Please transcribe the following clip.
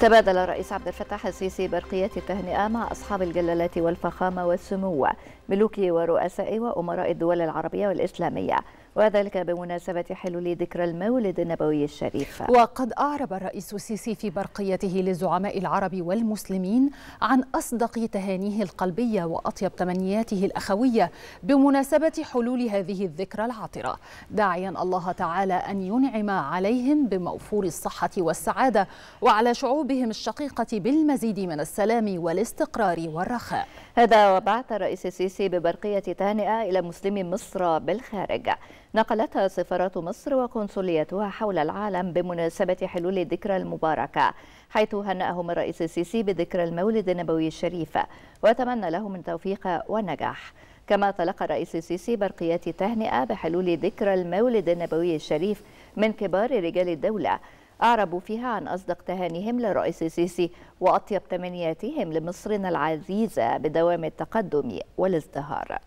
تبادل الرئيس عبد الفتاح السيسي برقيات التهنئة مع أصحاب الجلالات والفخامة والسمو ملوك ورؤساء وأمراء الدول العربية والإسلامية وذلك بمناسبة حلول ذكرى المولد النبوي الشريف وقد أعرب الرئيس السيسي في برقيته للزعماء العرب والمسلمين عن أصدق تهانيه القلبية وأطيب تمنياته الأخوية بمناسبة حلول هذه الذكرى العطرة داعيا الله تعالى أن ينعم عليهم بموفور الصحة والسعادة وعلى شعوبهم الشقيقة بالمزيد من السلام والاستقرار والرخاء هذا وبعث الرئيس السيسي ببرقية تهنئة إلى مسلمي مصر بالخارج نقلتها سفارات مصر وقنصليتها حول العالم بمناسبة حلول الذكرى المباركة حيث هنأهم الرئيس السيسي بذكرى المولد النبوي الشريف وتمنى لهم التوفيق والنجاح كما تلقى الرئيس السيسي برقيات تهنئة بحلول ذكرى المولد النبوي الشريف من كبار رجال الدولة أعربوا فيها عن أصدق تهانيهم للرئيس السيسي وأطيب تمنياتهم لمصرنا العزيزة بدوام التقدم والازدهار